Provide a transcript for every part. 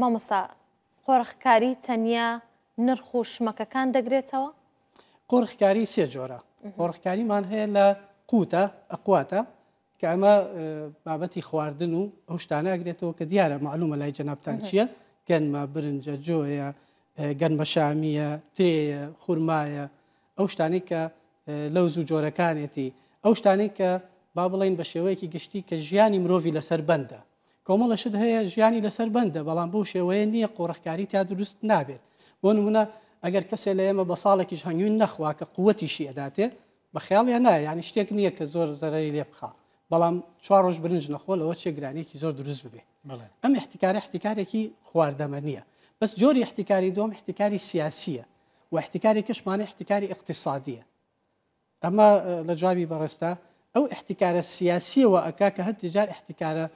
مامۆستا قۆرخکاری تەنیا نرخ و شمەکەکان دەگرێتەوە قۆرخکاری سێ جۆرە قۆرخکاریمان هەیە لە قوتە ئەقواتە کە ئەمە بابەتی خواردن و ئەو شتانە ئەگرێتەوە کە دیارە معلومە لای جەنابان چییە گەنمە برنجە جۆیە گەنمە شامیە تێە خورمایە ئەو شتانی کە لەو زوو جۆرەکانێتی ئەو شتانی کە با بڵین بە شێوەیەکی گشتی کە ژیانی مرۆڤی لەسەر بەندە کۆمەڵەشت هەیە ژیانی لەسەر بەندە بەڵام بۆ شێوەیە نییە قۆڕخکاری تا دروست نابێت بۆ نمونە ئەگەر کەسێ لە ئێمە بە ساڵێکیش هەنگوین نەخوا کە قوتیشی ئەداتێ بە خیاڵیان نایە ینی شتێک نییە کە زۆر زەرری لێ بخا بەڵام چوار ڕۆژ برنج نەخۆ لەوە چێگرانێکی زۆر دروست ببێ ئەم احتیکار احتیکارێکی خواردەمە نییە بەس جۆری احتیکاری دۆم احتیکاری سیاسیە و احتیکاری کەشمانە احتیکاری اقتصادیە ئەمە لە جوابی بەڕێستا ئەو احتیکارە سیاسیەوە ئەکا کە هەتیجار احتیکارە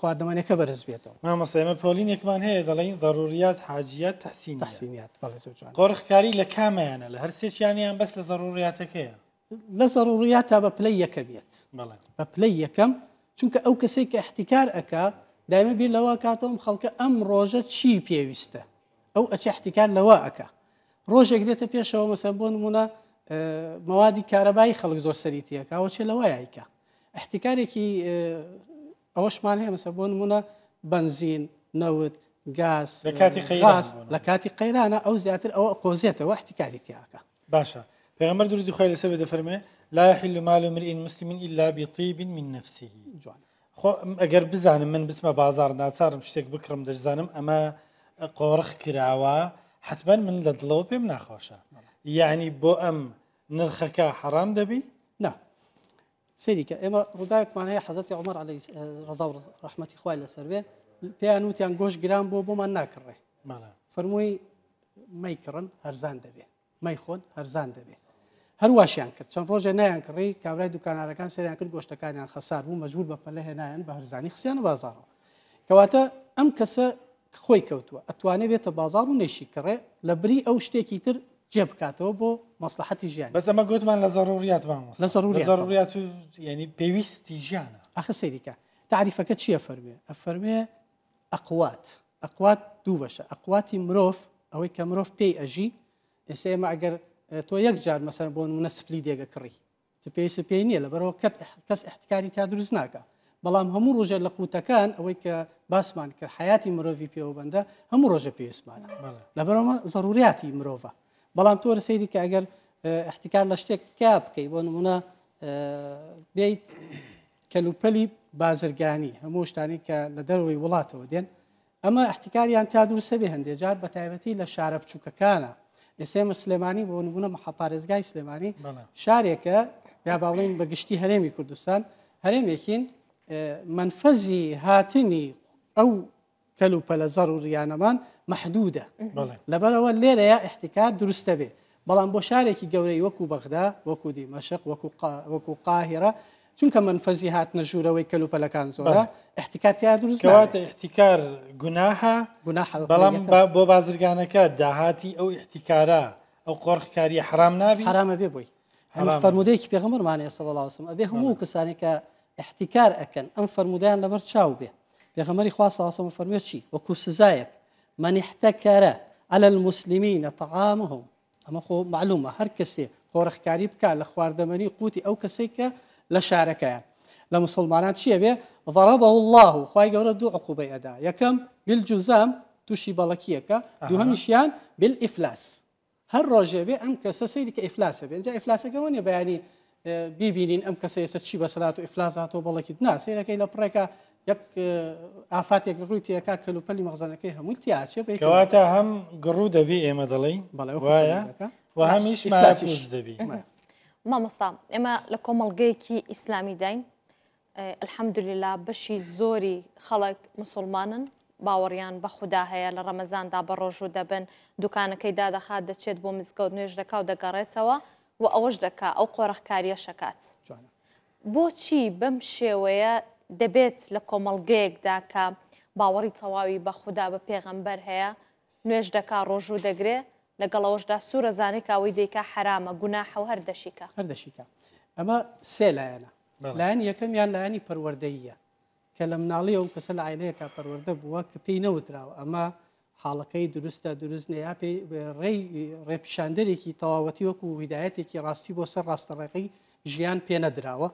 خواردەمانەکە بەرز بێتەوە مامەسەمە پۆلینێکمان هەیە دەڵین ضرورات حاجیت تحسین تحسینات قۆرخکاری لە کامیانە لە هەر سێکیانیان بەس لە ضروراتەکەیە لە ضرورات تا بە پلی یەکە بێت بە پلی یەکەم چونکە ئەو کەسێک کە احتیکار ئەکا دایمە بیر لەوە کاتەوەم خەڵکە ئەم ڕۆژە چی پێویستە ئەو ئەچ احتیکار لەوە ئەکا ڕۆژێک دێتە پێشەوە مەسەر بۆ نمونە موادی کارەبایی خەڵک زۆر سەریتیەکەەوە چێ لەوەیکە احتیکارێکی اوش مان هي مەسە منا بنزين نوت غاز لكاتي قيلانه کاتی خاز لە کاتی قەیرانە ئەو زیاتر ئەوە قۆزیێتەوە باشا بيغمر باشە پێغمبەر درودی خۆی لا يحل مال امرئ مسلم الا بطيب من نفسه جوان خو اگر بزانم من بسمه بازار ناچارم شتێک بکڕم زانم اما قورخ كراوا حتما من لدلوبي من پێم يعني بو ام نرخك حرام دبي نعم سەریکە ئێمە ڕووداوێکمان هەیە حەزەتی عمر علی ڕزا ڕحمەتی خوای لەسەر بێ پێیان وتیان گۆشت گران بۆ بۆمان ناکڕێ فەرمووی مەیکڕن هەرزان دەبێ مەی خۆن هەرزان دەبێ هەرواشیان کرد چەند ڕۆژێ نیان کڕی کابرای دوکانارەکان سەریان کرد گۆشتەکانیان خەسار بوو مەجبور بە پەلە هێنایەن بە هەرزانی خسییان بازارەوە کەواتە ئەم کەسە خۆی کەوتووە ئەتوانێت بێتە بازار و نێشی کڕێ لە بری ئەو شتێکی تر جيب كاتو بو مصلحتي جيان بس ما قلت من لضروريات بان مصلحة لضروريات لضروريات يعني بيويستي جيانا أخي سيريكا تعرف كتش أفرمي أفرمي أقوات أقوات دو بشا أقوات مروف أو إيكا مروف بي أجي إنسي ما أقر آه، تو يكجار مثلا بون منسب لي ديگا كري تبي سبي نيا لبرو كت كس احتكاري تادر زناكا بلام هم روجا لقوتا كان أو إيكا باسمان كحياتي مروفي بيو باندا هم روجا بيو اسمانا لبرو ما ضرورياتي مروفا بەڵام تۆرە سەیری کە ئەگەر احتیکار لە شتێک کا بکەی بۆ نمونە بیت کەلوپەلی بازرگانی هەموو شتانی کە لە دەروی وڵاتەوە دێن ئەمە احتیکاریان تا دوورسە بێ هەندێک جار بە تایبەتی لە شارە بچووکەکانە ئێسێمە سلێمانی بۆ نبوونە محەپارێزگای سلێمانی شارێکە یا باڵین بەگشتی هەرێمی کوردستان هەرێمێکین منفەزی هاتنی ئەو كلو بلا ضرور يعني من محدودة لبلا والليلة يا احتكار درست به بلان بشاري كي قوري وكو بغداد وكو دمشق وكو قا وكو قاهرة شو كمان فزيهات نجورة ويكلو بلا كان زورا احتكار يا درس كوات احتكار جناها جناها بلان بو بازرجانك دهاتي أو احتكارا أو قرخ كاري حرام نابي حرام أبي بوي حرام فرموديك كي بيغمر معنا صلى الله عليه وسلم أبي هموك سانك احتكار أكن انفر فرمودان لبرت شاوبه الله پێغەمەری خواسەواسەمە فەرمیێت چی وەکو من منیحتەکەرە على المسلمین طعامهم اما خو معلومه هر کسی کەسێ کاریب که لخوار دمنی قوتی ئەو کەسێک کە لە شارەکەیان لە مسلمانان چییە بێ ضربه الله خی گەورە دوو عقوبەی ئەدا یەکەم بالجزام تووشی بەڵکیەکە دووهمیشیان بالئفلاس هەر ڕۆژێ بێ ئەم کەسە سەیری کە ئفلاسە بێ اینجا که وانە بیانی اه، بیبینین ام کسی سید چی بسلات و افلاسات و بەڵکی دنا سیرەکەی لە پڕێکە یەک ئافاتێک ڕووی تێکا کەلوپەلی مەغزانەکەی هەموو تیاچێ بکەواتە هەم گڕوو دەبی ئێمە دەڵی وایە و هەمیش ماسیش دەبی مامۆستا ئێمە لە کۆمەڵگەیەکی ئیسلامی داین الحەمدلیلا بەشی زۆری خەڵک مسلمانن باوەڕیان بە خوددا هەیە لە ڕەمەزاندا بە ڕۆژوو دەبن دوکانەکەی دادەخات دەچێت بۆ مزگەوت نوێژەکە و دەگەڕێتەوە و ئەوەش دەکا ئەو قۆرەخکاریە شکات بۆچی بەم شێوەیە دەبێت لە کۆمەڵگەیەکدا کە باوەڕی تەواوی بە خوددا بە پێغەمبەر هەیە نوێش دەکا ڕۆژوو دەگرێ لەگەڵەوەشدا سوورەزانێکاوی دیکە حرامە گونا حەو هەر دەشیکە هەر دەشیکە ئەمە سێ لایەنە لایەن یەکەم یان لایانی پەروەردەیە کە لە مناڵی ئەو کەسە لە عینەیە تا پەروەردە بووە کە پێی نەوتراوە ئەمە حاڵەکەی دروستە دروست نیا پێی ڕێ ڕێپشاندرێکی تەواوەتی وەکو ویدایەتێکی ڕاستی بۆ سەر ڕاستەڕێقی ژیان پێ نەدراوە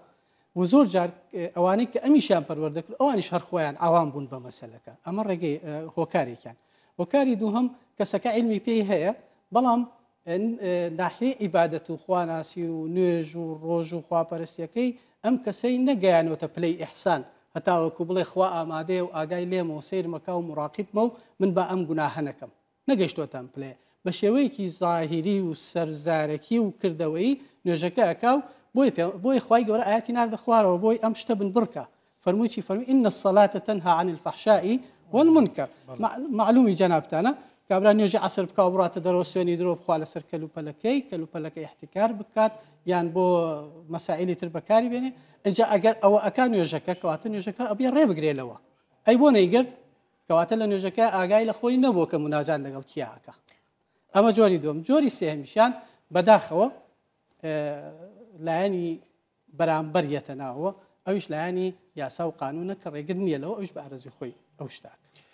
و زۆر جار ئەوانەی کە ئەمیشیان پەروەردەکرد ئەوانیش هەرخۆیان ئاوان بوون بە مەسلەکە ئەمە ڕێگەی هۆکارێکیان هۆکاری دووهم کەسەکە علمی پێی هەیە بەڵام ناحی ئیبادەت و خواناسی و نوێژ و ڕۆژ و خواپەرستیەکەی ئەم کەسەی نەگەیانەوەتە پلەی ئەحسان هەتاوەکو بڵێ خوا ئامادەیە و ئاگای لێمە و سیر مەکە و مراقیبمە و من بە ئەم گوناهەنەکەم نەگەیشتۆتان پلێ بە شێوەیەکی زاهری و سەرزارەکی و کردەوەی نوێژەکە ئەکاو بۆی بۆی خی گەورە ئاەتی ناردە خوارەوە بۆی ئەم شتە بن بڕکە فەرمووی چی فەرمی ئینە سەڵاتە تەنها عن الفەحشایی والمنکە معلومی جەنابتانە کابرا نوێژە عسر بکە بڕاتە دەرەوە سوێنی درۆ بخوا لەسەر کەلوپەلەکەی کەلوپەلەکەی احتیکار بکات یان بۆ مەسائللی تر بەکاری بێنێ اینجا ئەگەر ئەوە ئەکا نوێژەکە کەواتە نوێژەکە ئەبێ ڕێبگرێلەوە ئەی بۆ نەیگرت کەواتە لە نوێژەکە ئاگای لە خۆی نەبوو کە مناجان لەگەڵ کیاکە اما جوري دوم جۆری سێمیشان بەداخەوە آه، لایانی بەرامبەر یەتەناوە ئەوش لایانی یاسا و قانونە کە ڕێگر نییە لەوە ئەوش بە ئارزی خۆی ئەو شتاک